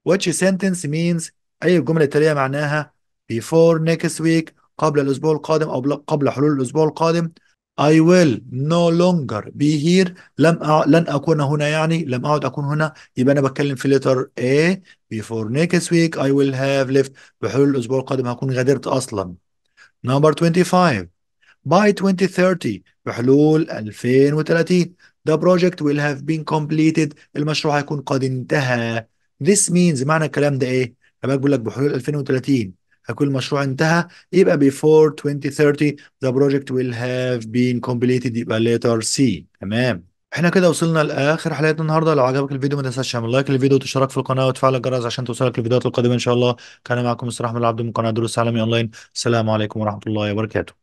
which sentence means أي الجملة التالية معناها before next week قبل الأسبوع القادم أو قبل حلول الأسبوع القادم I will no longer be here لم أع... لن أكون هنا يعني لم أعد أكون هنا يبقى أنا بتكلم في letter A before next week I will have left بحلول الأسبوع القادم هكون غادرت أصلا number 25 by 2030 بحلول 2030 the project will have been completed المشروع هيكون قد انتهى this means معنى الكلام ده إيه؟ هبقى بقول لك بحلول 2030 هيكون المشروع انتهى يبقى before 2030 the project will have been completed يبقى letter C تمام احنا كده وصلنا لاخر حلقه النهارده لو عجبك الفيديو ما تنساش تعمل لايك للفيديو وتشترك في القناه وتفعل الجرس عشان توصلك الفيديوهات القادمه ان شاء الله كان معكم مصطفى احمد العبد من قناه دروس عالمي اونلاين السلام عليكم ورحمه الله وبركاته